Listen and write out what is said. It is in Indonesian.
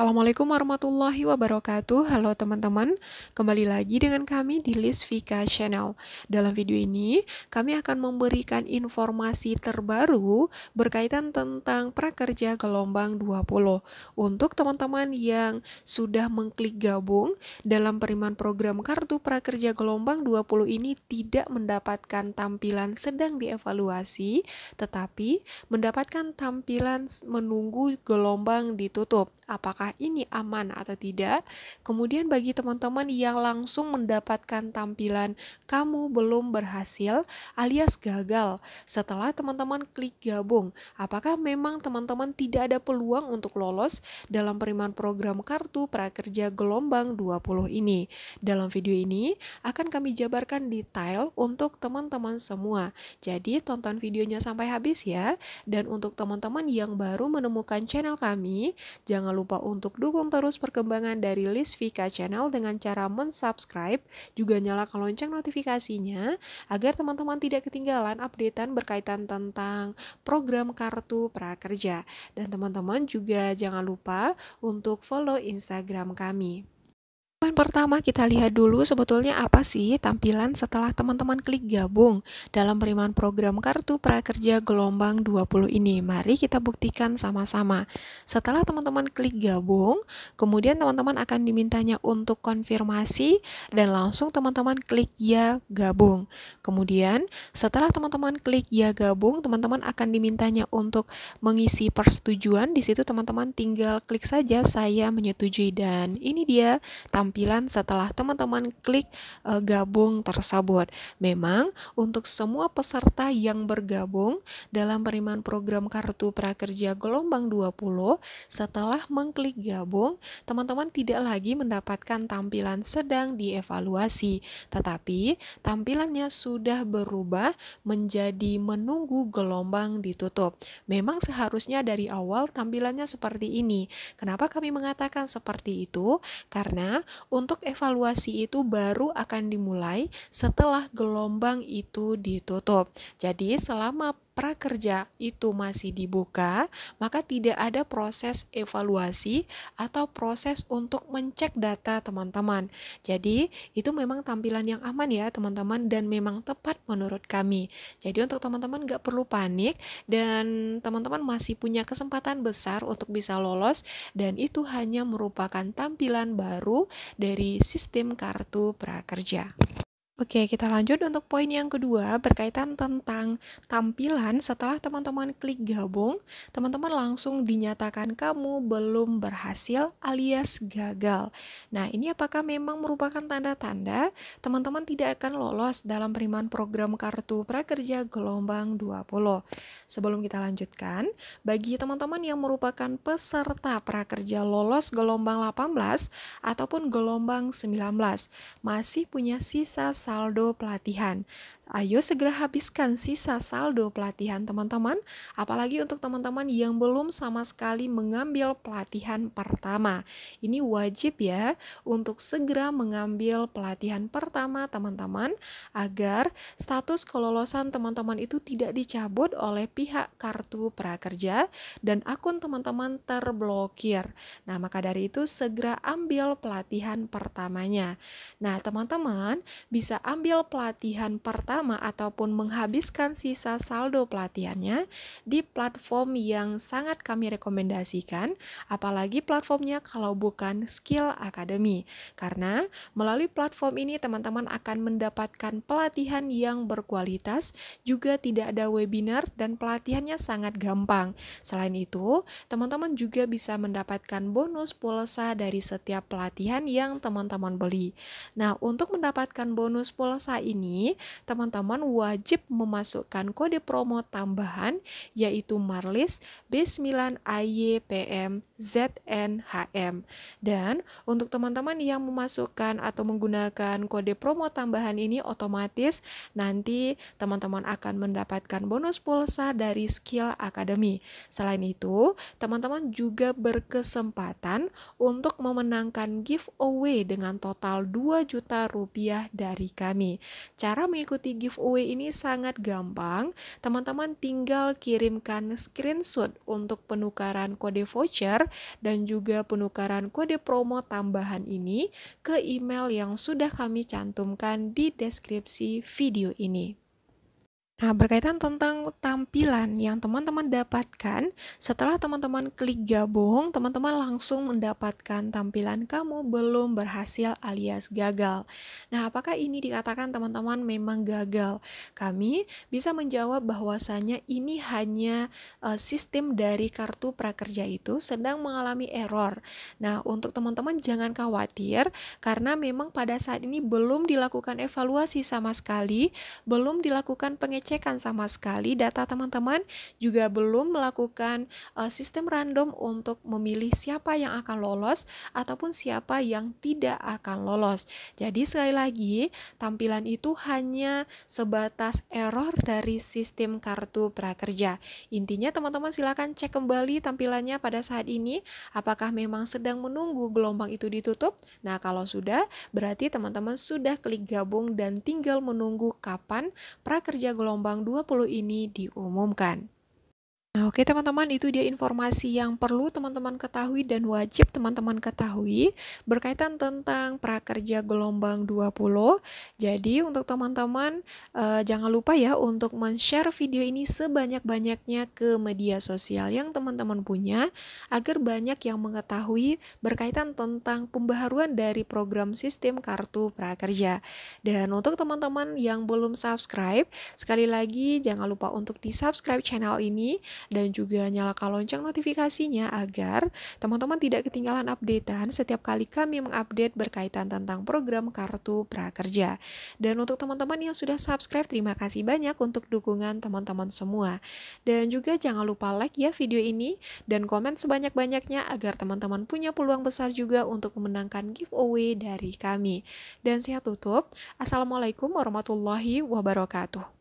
Assalamualaikum warahmatullahi wabarakatuh. Halo teman-teman, kembali lagi dengan kami di List Vika Channel. Dalam video ini, kami akan memberikan informasi terbaru berkaitan tentang prakerja gelombang 20. Untuk teman-teman yang sudah mengklik gabung dalam periman program kartu prakerja gelombang 20 ini tidak mendapatkan tampilan sedang dievaluasi, tetapi mendapatkan tampilan menunggu gelombang ditutup. Apakah apakah ini aman atau tidak. Kemudian bagi teman-teman yang langsung mendapatkan tampilan kamu belum berhasil alias gagal setelah teman-teman klik gabung, apakah memang teman-teman tidak ada peluang untuk lolos dalam periman program kartu prakerja gelombang 20 ini? Dalam video ini akan kami jabarkan detail untuk teman-teman semua. Jadi tonton videonya sampai habis ya. Dan untuk teman-teman yang baru menemukan channel kami, jangan lupa untuk untuk dukung terus perkembangan dari list Vika Channel dengan cara mensubscribe, juga nyalakan lonceng notifikasinya agar teman-teman tidak ketinggalan updatean berkaitan tentang program kartu prakerja. Dan teman-teman juga jangan lupa untuk follow Instagram kami. Poin pertama kita lihat dulu sebetulnya apa sih tampilan setelah teman-teman klik gabung dalam penerimaan program kartu prakerja gelombang 20 ini. Mari kita buktikan sama-sama. Setelah teman-teman klik gabung, kemudian teman-teman akan dimintanya untuk konfirmasi dan langsung teman-teman klik ya gabung. Kemudian setelah teman-teman klik ya gabung, teman-teman akan dimintanya untuk mengisi persetujuan. Di situ teman-teman tinggal klik saja saya menyetujui dan ini dia tampilan tampilan setelah teman-teman klik e, gabung tersebut. Memang untuk semua peserta yang bergabung dalam penerimaan program Kartu Prakerja Gelombang 20, setelah mengklik gabung, teman-teman tidak lagi mendapatkan tampilan sedang dievaluasi, tetapi tampilannya sudah berubah menjadi menunggu gelombang ditutup. Memang seharusnya dari awal tampilannya seperti ini. Kenapa kami mengatakan seperti itu? Karena untuk evaluasi itu baru akan dimulai setelah gelombang itu ditutup. Jadi selama prakerja itu masih dibuka, maka tidak ada proses evaluasi atau proses untuk mencek data teman-teman. Jadi, itu memang tampilan yang aman ya teman-teman dan memang tepat menurut kami. Jadi, untuk teman-teman nggak perlu panik dan teman-teman masih punya kesempatan besar untuk bisa lolos dan itu hanya merupakan tampilan baru dari sistem kartu prakerja. Oke, kita lanjut untuk poin yang kedua berkaitan tentang tampilan setelah teman-teman klik gabung, teman-teman langsung dinyatakan kamu belum berhasil alias gagal. Nah, ini apakah memang merupakan tanda-tanda teman-teman tidak akan lolos dalam penerimaan program kartu prakerja gelombang 20? Sebelum kita lanjutkan, bagi teman-teman yang merupakan peserta prakerja lolos gelombang 18 ataupun gelombang 19, masih punya sisa saldo pelatihan. Ayo segera habiskan sisa saldo pelatihan teman-teman, apalagi untuk teman-teman yang belum sama sekali mengambil pelatihan pertama. Ini wajib ya untuk segera mengambil pelatihan pertama teman-teman agar status kelolosan teman-teman itu tidak dicabut oleh pihak kartu prakerja dan akun teman-teman terblokir. Nah, maka dari itu segera ambil pelatihan pertamanya. Nah, teman-teman bisa ambil pelatihan pertama ataupun menghabiskan sisa saldo pelatihannya di platform yang sangat kami rekomendasikan, apalagi platformnya kalau bukan Skill Academy. Karena melalui platform ini teman-teman akan mendapatkan pelatihan yang berkualitas, juga tidak ada webinar dan pelatihannya sangat gampang. Selain itu, teman-teman juga bisa mendapatkan bonus pulsa dari setiap pelatihan yang teman-teman beli. Nah, untuk mendapatkan bonus bonus pulsa ini, teman-teman wajib memasukkan kode promo tambahan yaitu Marlis B9AYPMZNHM. Dan untuk teman-teman yang memasukkan atau menggunakan kode promo tambahan ini otomatis nanti teman-teman akan mendapatkan bonus pulsa dari Skill Academy. Selain itu, teman-teman juga berkesempatan untuk memenangkan giveaway dengan total 2 juta rupiah dari kami. Cara mengikuti giveaway ini sangat gampang. Teman-teman tinggal kirimkan screenshot untuk penukaran kode voucher dan juga penukaran kode promo tambahan ini ke email yang sudah kami cantumkan di deskripsi video ini. Nah, berkaitan tentang tampilan yang teman-teman dapatkan setelah teman-teman klik gabung, teman-teman langsung mendapatkan tampilan kamu belum berhasil alias gagal. Nah, apakah ini dikatakan teman-teman memang gagal? Kami bisa menjawab bahwasannya ini hanya uh, sistem dari kartu prakerja itu sedang mengalami error. Nah, untuk teman-teman jangan khawatir karena memang pada saat ini belum dilakukan evaluasi sama sekali, belum dilakukan pengecekan pengecekan sama sekali data teman-teman, juga belum melakukan uh, sistem random untuk memilih siapa yang akan lolos ataupun siapa yang tidak akan lolos. Jadi sekali lagi, tampilan itu hanya sebatas error dari sistem kartu prakerja. Intinya teman-teman silakan cek kembali tampilannya pada saat ini apakah memang sedang menunggu gelombang itu ditutup. Nah, kalau sudah berarti teman-teman sudah klik gabung dan tinggal menunggu kapan prakerja gelombang gelombang 20 ini diumumkan. Nah, oke teman-teman, itu dia informasi yang perlu teman-teman ketahui dan wajib teman-teman ketahui berkaitan tentang prakerja gelombang 20. Jadi, untuk teman-teman eh, jangan lupa ya untuk men-share video ini sebanyak-banyaknya ke media sosial yang teman-teman punya agar banyak yang mengetahui berkaitan tentang pembaharuan dari program sistem kartu prakerja. Dan untuk teman-teman yang belum subscribe, sekali lagi jangan lupa untuk di-subscribe channel ini dan juga nyalakan lonceng notifikasinya agar teman-teman tidak ketinggalan updatean setiap kali kami mengupdate berkaitan tentang program Kartu Prakerja. Dan untuk teman-teman yang sudah subscribe, terima kasih banyak untuk dukungan teman-teman semua. Dan juga jangan lupa like ya video ini dan komen sebanyak-banyaknya agar teman-teman punya peluang besar juga untuk memenangkan giveaway dari kami. Dan saya tutup. Assalamualaikum warahmatullahi wabarakatuh.